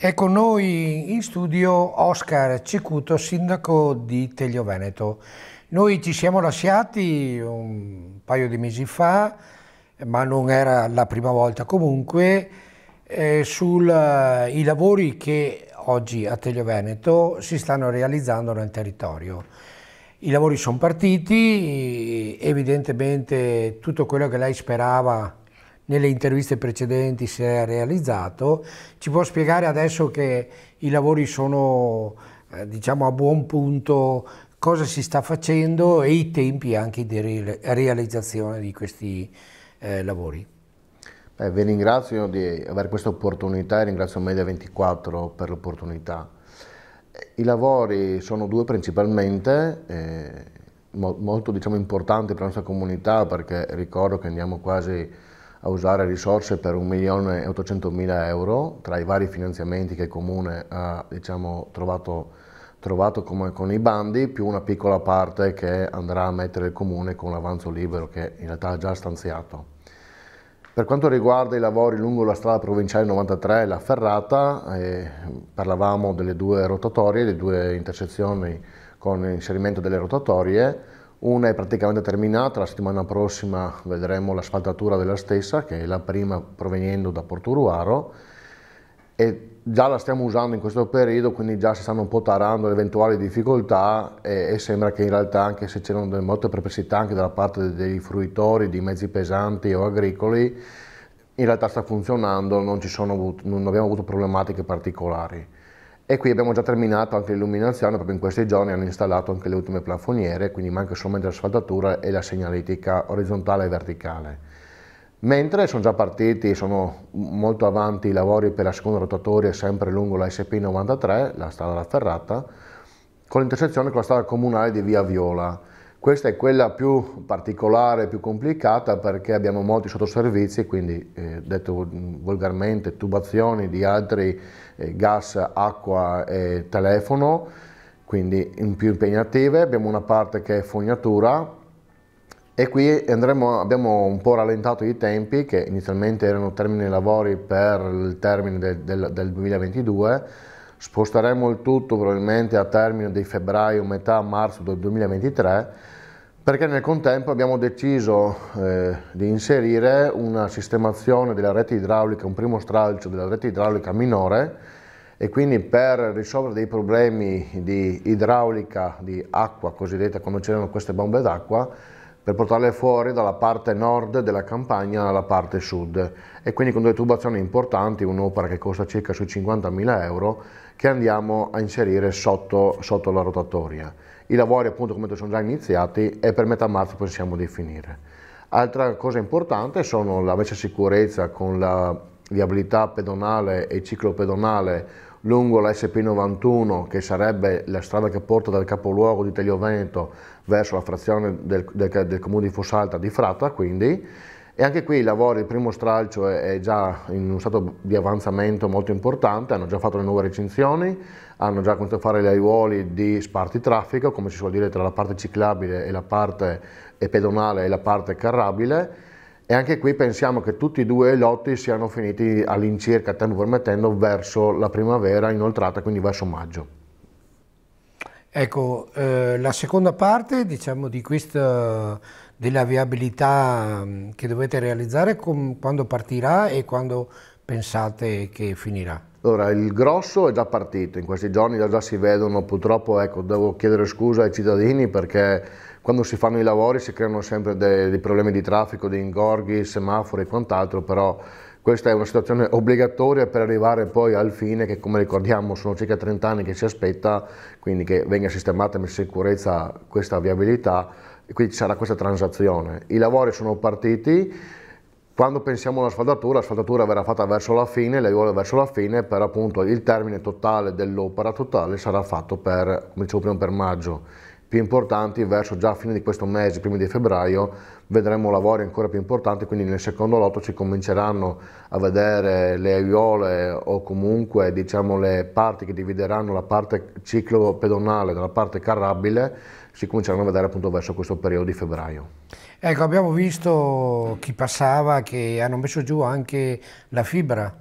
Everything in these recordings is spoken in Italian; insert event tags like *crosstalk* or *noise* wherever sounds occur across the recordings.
È con noi in studio Oscar Cicuto, sindaco di Teglio Veneto. Noi ci siamo lasciati un paio di mesi fa, ma non era la prima volta comunque, eh, sui eh, lavori che oggi a Teglio Veneto si stanno realizzando nel territorio. I lavori sono partiti, evidentemente tutto quello che lei sperava nelle interviste precedenti si è realizzato, ci può spiegare adesso che i lavori sono eh, diciamo a buon punto cosa si sta facendo e i tempi anche di realizzazione di questi eh, lavori. Beh, vi ringrazio di avere questa opportunità e ringrazio Media24 per l'opportunità. I lavori sono due principalmente, eh, molto diciamo, importanti per la nostra comunità perché ricordo che andiamo quasi a usare risorse per 1.800.000 euro tra i vari finanziamenti che il Comune ha diciamo, trovato, trovato come, con i bandi, più una piccola parte che andrà a mettere il Comune con l'avanzo libero che in realtà ha già stanziato. Per quanto riguarda i lavori lungo la strada provinciale 93, la ferrata, eh, parlavamo delle due rotatorie, le due intersezioni con l'inserimento delle rotatorie, una è praticamente terminata, la settimana prossima vedremo l'asfaltatura della stessa, che è la prima provenendo da Porturuaro, e già la stiamo usando in questo periodo, quindi già si stanno un po' tarando le eventuali difficoltà e, e sembra che in realtà anche se c'erano molte perplessità anche dalla parte dei fruitori di mezzi pesanti o agricoli, in realtà sta funzionando, non, avuto, non abbiamo avuto problematiche particolari. E qui abbiamo già terminato anche l'illuminazione, proprio in questi giorni hanno installato anche le ultime plafoniere, quindi manca solamente la sfaldatura e la segnaletica orizzontale e verticale. Mentre sono già partiti, sono molto avanti i lavori per la seconda rotatoria, sempre lungo la SP93, la strada della Ferrata, con l'intersezione con la strada comunale di Via Viola. Questa è quella più particolare, più complicata perché abbiamo molti sottoservizi, quindi eh, detto volgarmente tubazioni di altri eh, gas, acqua e telefono, quindi in più impegnative. Abbiamo una parte che è fognatura e qui andremo, abbiamo un po' rallentato i tempi che inizialmente erano termini lavori per il termine del, del, del 2022 sposteremo il tutto probabilmente a termine di febbraio, metà marzo del 2023, perché nel contempo abbiamo deciso eh, di inserire una sistemazione della rete idraulica, un primo stralcio della rete idraulica minore e quindi per risolvere dei problemi di idraulica di acqua cosiddetta quando c'erano queste bombe d'acqua per portarle fuori dalla parte nord della campagna alla parte sud e quindi con delle tubazioni importanti, un'opera che costa circa sui 50.000 euro che andiamo a inserire sotto, sotto la rotatoria. I lavori appunto come sono già iniziati e per metà marzo possiamo definire. Altra cosa importante sono la messa a sicurezza con la viabilità pedonale e ciclo pedonale lungo la SP91 che sarebbe la strada che porta dal capoluogo di Teglio verso la frazione del, del, del comune di Fossalta di Fratta quindi e anche qui i lavori, il primo stralcio è, già in uno stato di avanzamento molto importante, hanno già fatto le nuove recinzioni, hanno già cominciato a fare gli aiuoli di sparti traffico, come si suol dire tra la parte ciclabile e la parte pedonale e la parte carrabile, e anche qui pensiamo che tutti e due i lotti siano finiti all'incirca, tanto permettendo, verso la primavera inoltrata, quindi verso maggio. Ecco, eh, la seconda parte diciamo, di questa, della viabilità mm, che dovete realizzare, com, quando partirà e quando pensate che finirà? Allora, il grosso è già partito, in questi giorni già si vedono, purtroppo ecco, devo chiedere scusa ai cittadini perché quando si fanno i lavori si creano sempre dei, dei problemi di traffico, di ingorghi, semafori e quant'altro, però questa è una situazione obbligatoria per arrivare poi al fine che come ricordiamo sono circa 30 anni che ci aspetta, quindi che venga sistemata in sicurezza questa viabilità e quindi ci sarà questa transazione. I lavori sono partiti, quando pensiamo alla sfaldatura, la sfaldatura verrà fatta verso la fine, le aiuole verso la fine, però appunto il termine totale dell'opera totale sarà fatto per, come dicevo prima, per maggio più importanti verso già fine di questo mese, prima di febbraio, vedremo lavori ancora più importanti, quindi nel secondo lotto si cominceranno a vedere le aiuole o comunque diciamo, le parti che divideranno la parte ciclo pedonale dalla parte carrabile, si cominceranno a vedere appunto verso questo periodo di febbraio. Ecco, abbiamo visto chi passava che hanno messo giù anche la fibra.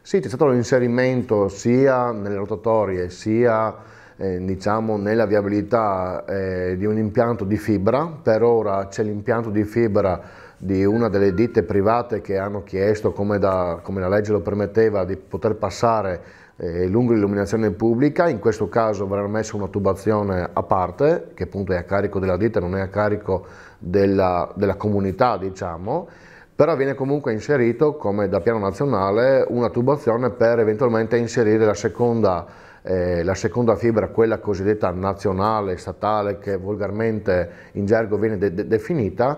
Sì, c'è stato l'inserimento sia nelle rotatorie sia eh, diciamo, nella viabilità eh, di un impianto di fibra, per ora c'è l'impianto di fibra di una delle ditte private che hanno chiesto, come, da, come la legge lo permetteva, di poter passare eh, lungo l'illuminazione pubblica, in questo caso verrà messa una tubazione a parte, che appunto è a carico della ditta, non è a carico della, della comunità, diciamo, però viene comunque inserito, come da piano nazionale, una tubazione per eventualmente inserire la seconda eh, la seconda fibra, quella cosiddetta nazionale, statale, che volgarmente in gergo viene de de definita,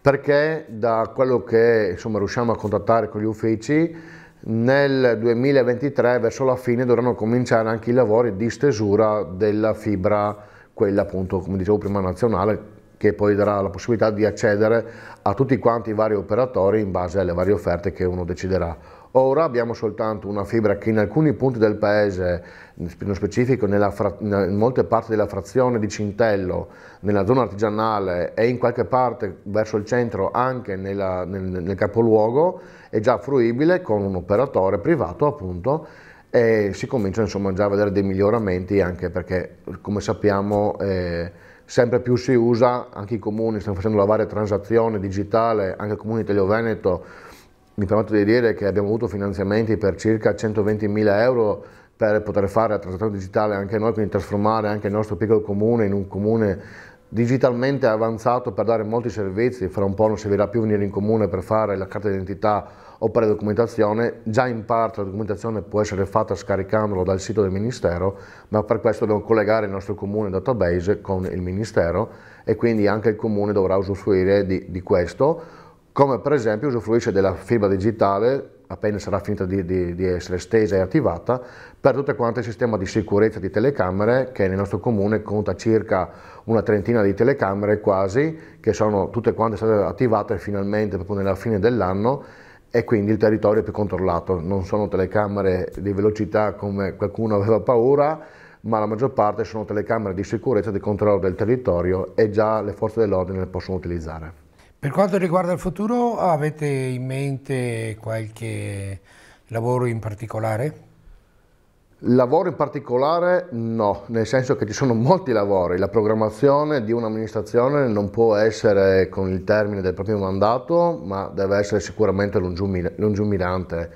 perché da quello che insomma, riusciamo a contattare con gli uffici, nel 2023 verso la fine dovranno cominciare anche i lavori di stesura della fibra, quella appunto come dicevo prima nazionale, che poi darà la possibilità di accedere a tutti quanti i vari operatori in base alle varie offerte che uno deciderà Ora abbiamo soltanto una fibra che in alcuni punti del paese, nello specifico in molte parti della frazione di Cintello, nella zona artigianale e in qualche parte verso il centro anche nella, nel, nel capoluogo, è già fruibile con un operatore privato appunto e si comincia insomma già a vedere dei miglioramenti anche perché come sappiamo eh, sempre più si usa, anche i comuni stanno facendo la varia transazione digitale, anche il comune di Veneto mi permetto di dire che abbiamo avuto finanziamenti per circa 120.000 euro per poter fare la transazione digitale anche noi, quindi trasformare anche il nostro piccolo comune in un comune digitalmente avanzato per dare molti servizi, fra un po' non servirà più venire in comune per fare la carta d'identità o per la documentazione, già in parte la documentazione può essere fatta scaricandola dal sito del Ministero, ma per questo dobbiamo collegare il nostro comune database con il Ministero e quindi anche il comune dovrà usufruire di, di questo come per esempio usufruisce della fibra digitale appena sarà finita di, di, di, essere stesa e attivata, per tutto quanto il sistema di sicurezza di telecamere che nel nostro comune conta circa una trentina di telecamere quasi, che sono tutte quante state attivate finalmente proprio nella fine dell'anno e quindi il territorio è più controllato, non sono telecamere di velocità come qualcuno aveva paura, ma la maggior parte sono telecamere di sicurezza di controllo del territorio e già le forze dell'ordine le possono utilizzare. Per quanto riguarda il futuro, avete in mente qualche lavoro in particolare? Lavoro in particolare no, nel senso che ci sono molti lavori, la programmazione di un'amministrazione non può essere con il termine del proprio mandato, ma deve essere sicuramente lungimirante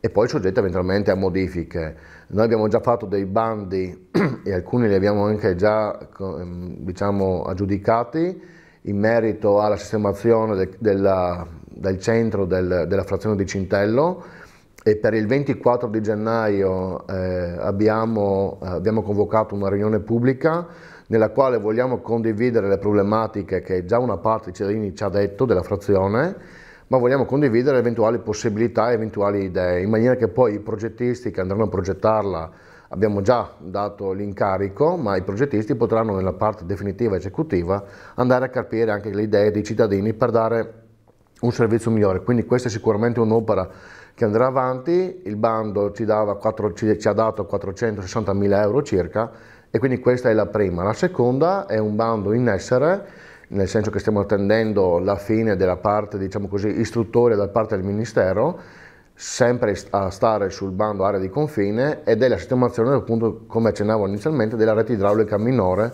e poi soggetta eventualmente a modifiche. Noi abbiamo già fatto dei bandi *clears throat* e alcuni li abbiamo anche già ehm, diciamo, aggiudicati, in merito alla sistemazione de, della, del centro del, della frazione di Cintello e per il 24 di gennaio eh, abbiamo, abbiamo convocato una riunione pubblica nella quale vogliamo condividere le problematiche che già una parte dei cittadini ci ha detto della frazione ma vogliamo condividere eventuali possibilità, e eventuali idee, in maniera che poi i progettisti che andranno a progettarla Abbiamo già dato l'incarico, ma i progettisti potranno nella parte definitiva esecutiva andare a capire anche le idee dei cittadini per dare un servizio migliore. Quindi questa è sicuramente un'opera che andrà avanti, il bando ci, 4, ci, ci ha dato 460.000 euro circa e quindi questa è la prima. La seconda è un bando in essere, nel senso che stiamo attendendo la fine della parte diciamo così, istruttoria da parte del Ministero sempre a stare sul bando area di confine ed è la sistemazione, appunto, come accennavo inizialmente, della rete idraulica minore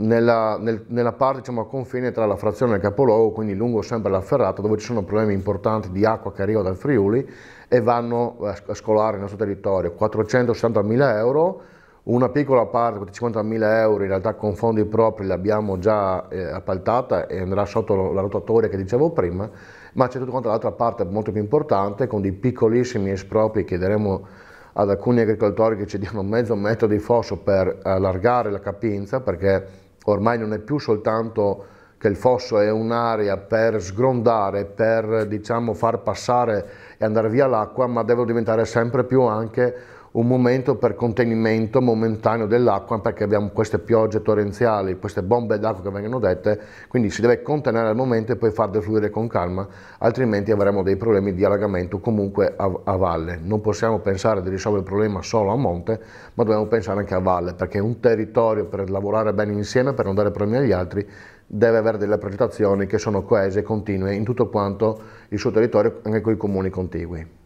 nella, nel, nella parte diciamo, a confine tra la frazione e il capoluogo, quindi lungo sempre la ferrata, dove ci sono problemi importanti di acqua che arriva dal Friuli e vanno a scolare il nostro territorio. 460.000 euro, una piccola parte, 50.000 euro, in realtà con fondi propri l'abbiamo già eh, appaltata e andrà sotto la rotatoria che dicevo prima ma c'è tutta l'altra parte molto più importante con dei piccolissimi espropri chiederemo ad alcuni agricoltori che ci diano mezzo metro di fosso per allargare la capienza perché ormai non è più soltanto che il fosso è un'area per sgrondare, per diciamo, far passare e andare via l'acqua, ma deve diventare sempre più anche un momento per contenimento momentaneo dell'acqua perché abbiamo queste piogge torrenziali, queste bombe d'acqua che vengono dette, quindi si deve contenere al momento e poi far defluire con calma, altrimenti avremo dei problemi di allagamento comunque a, a, valle. Non possiamo pensare di risolvere il problema solo a monte, ma dobbiamo pensare anche a valle, perché un territorio per lavorare bene insieme, per non dare problemi agli altri, deve avere delle progettazioni che sono coese e continue in tutto quanto il suo territorio, anche con i comuni contigui.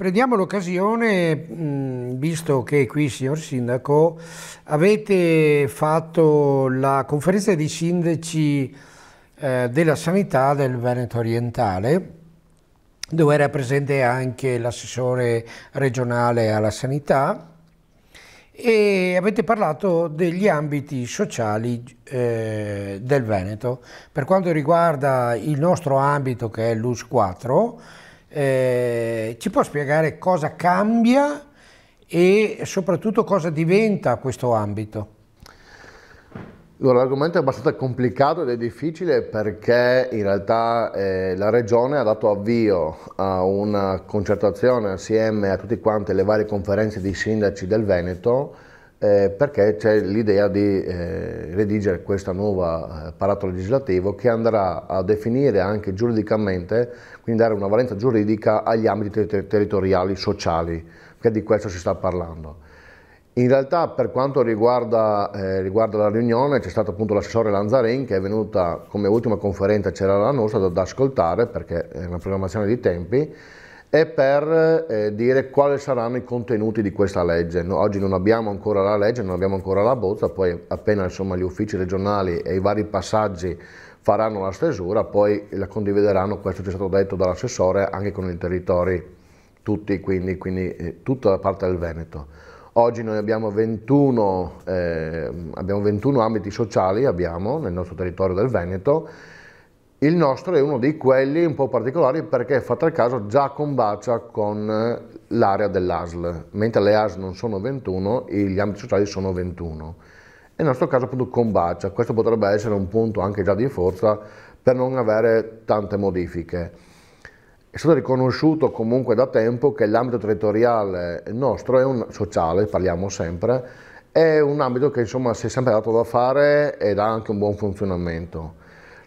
Prendiamo l'occasione, visto che qui, signor Sindaco, avete fatto la conferenza dei sindaci eh, della sanità del Veneto orientale, dove era presente anche l'assessore regionale alla sanità, e avete parlato degli ambiti sociali eh, del Veneto. Per quanto riguarda il nostro ambito, che è l'US 4, eh, ci può spiegare cosa cambia e soprattutto cosa diventa questo ambito? Allora, l'argomento è abbastanza complicato ed è difficile perché in realtà eh, la Regione ha dato avvio a una concertazione assieme a tutte quante le varie conferenze dei sindaci del Veneto eh, perché c'è l'idea di eh, redigere questo nuovo eh, apparato legislativo che andrà a definire anche giuridicamente, quindi dare una valenza giuridica agli ambiti ter territoriali sociali, perché di questo si sta parlando. In realtà per quanto riguarda, eh, riguarda la riunione c'è stato appunto l'assessore Lanzarin che è venuta come ultima conferenza, c'era la nostra da, da ascoltare perché è una programmazione di tempi, e per eh, dire quali saranno i contenuti di questa legge. No, oggi non abbiamo ancora la legge, non abbiamo ancora la bozza, poi appena insomma, gli uffici regionali e i vari passaggi faranno la stesura, poi la condivideranno, questo ci è stato detto dall'assessore, anche con i territori tutti, quindi, quindi eh, tutta la parte del Veneto. Oggi noi abbiamo 21, eh, abbiamo 21 ambiti sociali abbiamo, nel nostro territorio del Veneto il nostro è uno di quelli un po' particolari perché, fatto il caso, già combacia con eh, l'area dell'ASL, mentre le ASL non sono 21 e gli ambiti sociali sono 21. E nel nostro caso appunto combacia, questo potrebbe essere un punto anche già di forza per non avere tante modifiche. È stato riconosciuto comunque da tempo che l'ambito territoriale nostro è un sociale, parliamo sempre, è un ambito che insomma si è sempre dato da fare ed ha anche un buon funzionamento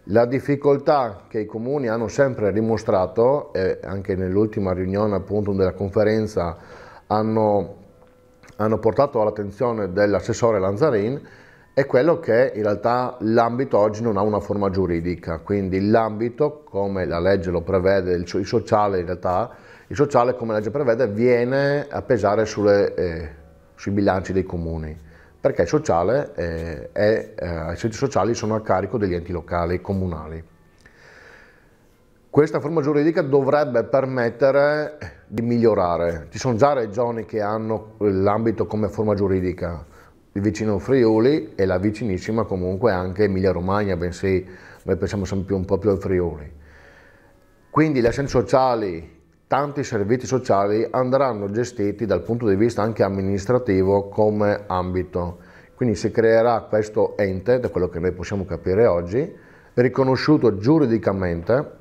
la difficoltà che i comuni hanno sempre dimostrato, e anche nell'ultima riunione appunto della conferenza hanno, hanno portato all'attenzione dell'assessore Lanzarin, è quello che in realtà l'ambito oggi non ha una forma giuridica, quindi l'ambito, come la legge lo prevede, il sociale in realtà, il sociale come la legge prevede viene a pesare sulle, eh, sui bilanci dei comuni perché sociale, eh, è, eh, i servizi sociali sono a carico degli enti locali, comunali. Questa forma giuridica dovrebbe permettere di migliorare. Ci sono già regioni che hanno l'ambito come forma giuridica, il vicino Friuli e la vicinissima comunque anche Emilia-Romagna, bensì noi pensiamo sempre un po' più al Friuli. Quindi le assenze sociali tanti servizi sociali andranno gestiti dal punto di vista anche amministrativo come ambito. Quindi si creerà questo ente, da quello che noi possiamo capire oggi, riconosciuto giuridicamente,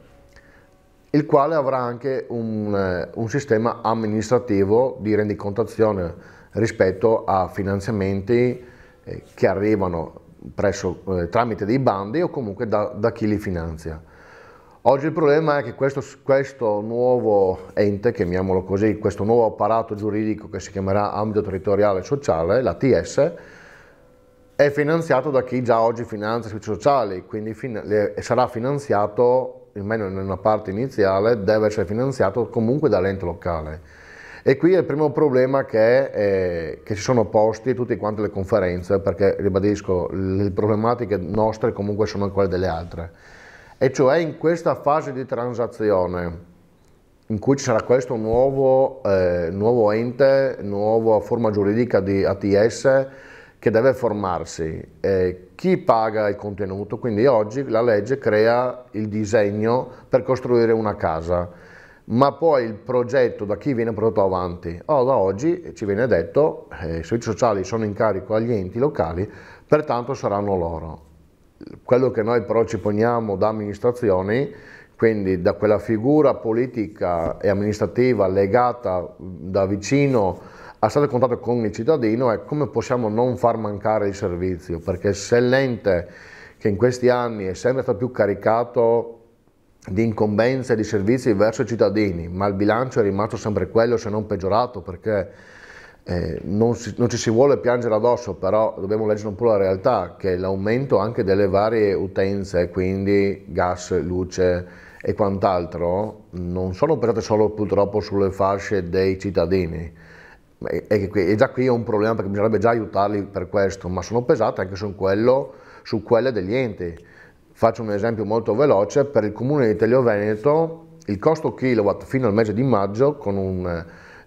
il quale avrà anche un, eh, un sistema amministrativo di rendicontazione rispetto a finanziamenti eh, che arrivano presso, eh, tramite dei bandi o comunque da, da chi li finanzia Oggi il problema è che questo, questo, nuovo ente, chiamiamolo così, questo nuovo apparato giuridico che si chiamerà ambito territoriale sociale, la TS, è finanziato da chi già oggi finanzia i servizi sociali, quindi fin le, sarà finanziato, almeno nella parte iniziale, deve essere finanziato comunque dall'ente locale. E qui è il primo problema che, eh, che si sono posti tutte quante le conferenze, perché ribadisco, le problematiche nostre comunque sono quelle delle altre e cioè in questa fase di transazione in cui ci sarà questo nuovo, eh, nuovo ente, nuova forma giuridica di ATS che deve formarsi. Eh, chi paga il contenuto? Quindi oggi la legge crea il disegno per costruire una casa, ma poi il progetto da chi viene portato avanti? Oh, da oggi ci viene detto che eh, i servizi sociali sono in carico agli enti locali, pertanto saranno loro quello che noi però ci poniamo da amministrazioni, quindi da quella figura politica e amministrativa legata da vicino a stare a contatto con il cittadino, è come possiamo non far mancare il servizio, perché se l'ente che in questi anni è sempre stato più caricato di incombenze e di servizi verso i cittadini, ma il bilancio è rimasto sempre quello se non peggiorato perché eh, non, si, non, ci si vuole piangere addosso, però dobbiamo leggere un po' la realtà, che l'aumento anche delle varie utenze, quindi gas, luce e quant'altro, non sono pesate solo purtroppo sulle fasce dei cittadini. E, e, e già qui è un problema perché bisognerebbe già aiutarli per questo, ma sono pesate anche su, quello, su quelle degli enti. Faccio un esempio molto veloce, per il comune di Telio Veneto il costo kilowatt fino al mese di maggio con un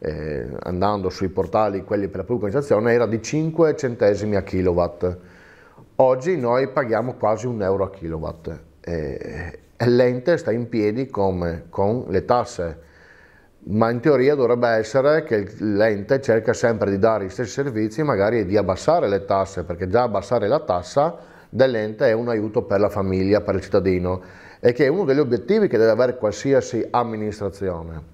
eh, andando sui portali, quelli per la pubblicizzazione, era di 5 centesimi a kilowatt. Oggi noi paghiamo quasi un euro a kilowatt. Eh, l'ente sta in piedi come? con le tasse, ma in teoria dovrebbe essere che l'ente cerca sempre di dare i stessi servizi, magari di abbassare le tasse, perché già abbassare la tassa dell'ente è un aiuto per la famiglia, per il cittadino, e che è uno degli obiettivi che deve avere qualsiasi amministrazione.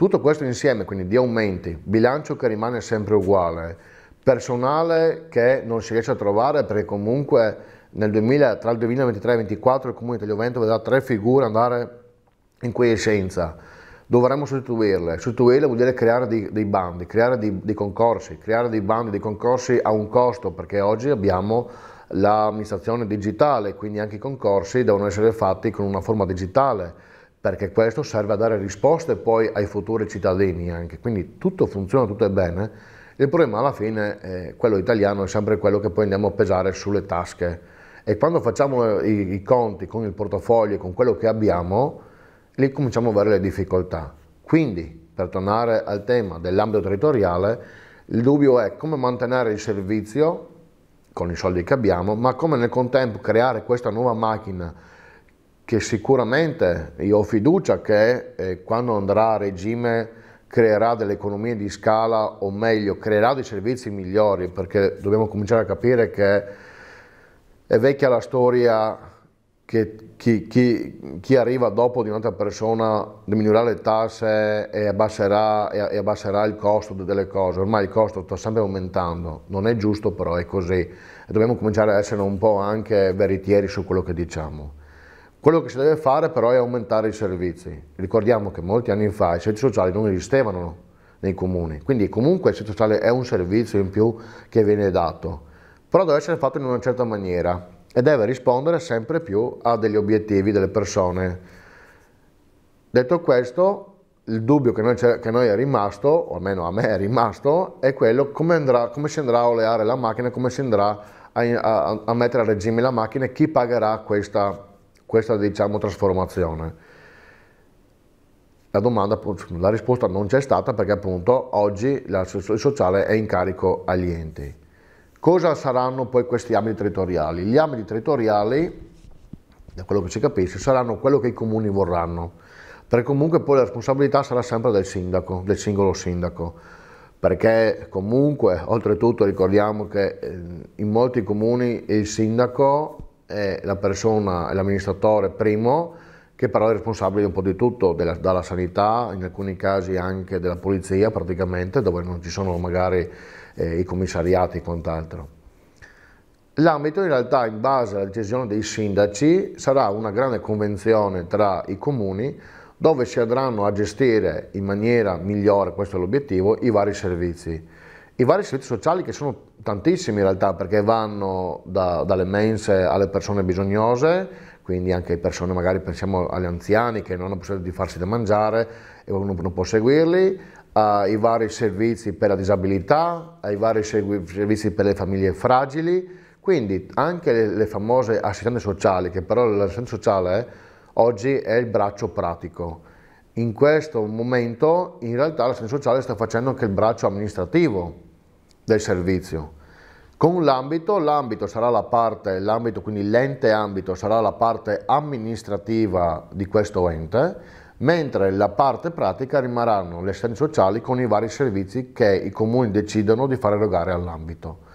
Tutto questo insieme, quindi di aumenti, bilancio che rimane sempre uguale, personale che non si riesce a trovare perché comunque 2000, tra il 2023 e il 2024 il Comune di Tagliovento vedrà tre figure andare in quiescenza. Dovremmo sostituirle. Sostituirle vuol dire creare dei, dei bandi, creare dei, dei, concorsi, creare dei bandi, dei concorsi a un costo perché oggi abbiamo l'amministrazione digitale, quindi anche i concorsi devono essere fatti con una forma digitale perché questo serve a dare risposte poi ai futuri cittadini anche, quindi tutto funziona, tutto è bene, il problema alla fine, eh, quello italiano, è sempre quello che poi andiamo a pesare sulle tasche e quando facciamo i, i conti con il portafoglio, con quello che abbiamo, lì cominciamo a avere le difficoltà. Quindi, per tornare al tema dell'ambito territoriale, il dubbio è come mantenere il servizio con i soldi che abbiamo, ma come nel contempo creare questa nuova macchina che sicuramente io ho fiducia che eh, quando andrà a regime creerà delle economie di scala o meglio creerà dei servizi migliori perché dobbiamo cominciare a capire che è vecchia la storia che chi, chi, chi arriva dopo di un'altra persona diminuirà le tasse e abbasserà, e abbasserà, il costo delle cose, ormai il costo sta sempre aumentando, non è giusto però è così e dobbiamo cominciare a essere un po' anche veritieri su quello che diciamo. Quello che si deve fare però è aumentare i servizi. Ricordiamo che molti anni fa i servizi sociali non esistevano nei comuni, quindi comunque il centro sociale è un servizio in più che viene dato, però deve essere fatto in una certa maniera e deve rispondere sempre più a degli obiettivi delle persone. Detto questo, il dubbio che noi, che noi è rimasto, o almeno a me è rimasto, è quello come, andrà, come si andrà a oleare la macchina, come si andrà a, a, a mettere a regime la macchina e chi pagherà questa questa diciamo, trasformazione? La, domanda, la risposta non c'è stata perché appunto oggi la, il sociale è in carico agli enti. Cosa saranno poi questi ambiti territoriali? Gli ambiti territoriali, da quello che si capisce, saranno quello che i comuni vorranno, perché comunque poi la responsabilità sarà sempre del sindaco, del singolo sindaco, perché comunque oltretutto ricordiamo che ehm, in molti comuni il sindaco è la persona, è l'amministratore primo che però è responsabile un po' di tutto, della, dalla sanità, in alcuni casi anche della polizia praticamente, dove non ci sono magari eh, i commissariati e quant'altro. L'ambito in realtà in base alla decisione dei sindaci sarà una grande convenzione tra i comuni dove si andranno a gestire in maniera migliore, questo è l'obiettivo, i vari servizi i vari servizi sociali che sono tantissimi in realtà perché vanno da, dalle mense alle persone bisognose, quindi anche alle persone magari pensiamo agli anziani che non hanno possibilità di farsi da mangiare e uno non può seguirli, ai vari servizi per la disabilità, ai vari servizi per le famiglie fragili, quindi anche le, le famose assistenti sociali, che però l'assistente sociale oggi è il braccio pratico. In questo momento in realtà l'assistente sociale sta facendo anche il braccio amministrativo, del servizio. Con l'ambito, l'ambito sarà la parte, l'ambito quindi l'ente ambito sarà la parte amministrativa di questo ente, mentre la parte pratica rimarranno le assistenze sociali con i vari servizi che i comuni decidono di far erogare all'ambito.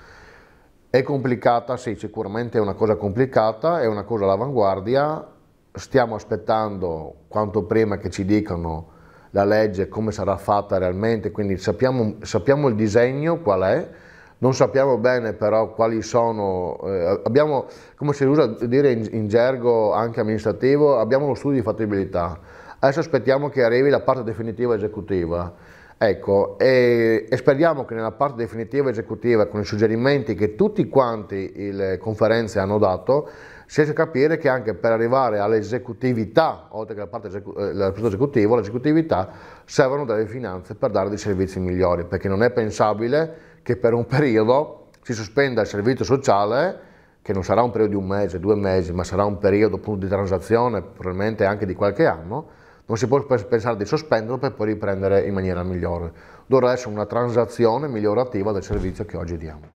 È complicata? Sì, sicuramente è una cosa complicata, è una cosa all'avanguardia, stiamo aspettando quanto prima che ci dicano la legge, come sarà fatta realmente, quindi sappiamo, sappiamo il disegno qual è, non sappiamo bene però quali sono, eh, abbiamo, come si usa dire in, in, gergo anche amministrativo, abbiamo lo studio di fattibilità, adesso aspettiamo che arrivi la parte definitiva esecutiva, ecco, e, e speriamo che nella parte definitiva esecutiva, con i suggerimenti che tutti quanti le conferenze hanno dato, senza capire che anche per arrivare all'esecutività, oltre che alla eh, parte esecutiva, all'esecutività servono delle finanze per dare dei servizi migliori, perché non è pensabile che per un periodo si sospenda il servizio sociale, che non sarà un periodo di un mese, due mesi, ma sarà un periodo appunto di transazione, probabilmente anche di qualche anno, non si può pensare di sospenderlo per poi riprendere in maniera migliore. Dovrà essere una transazione migliorativa del servizio che oggi diamo.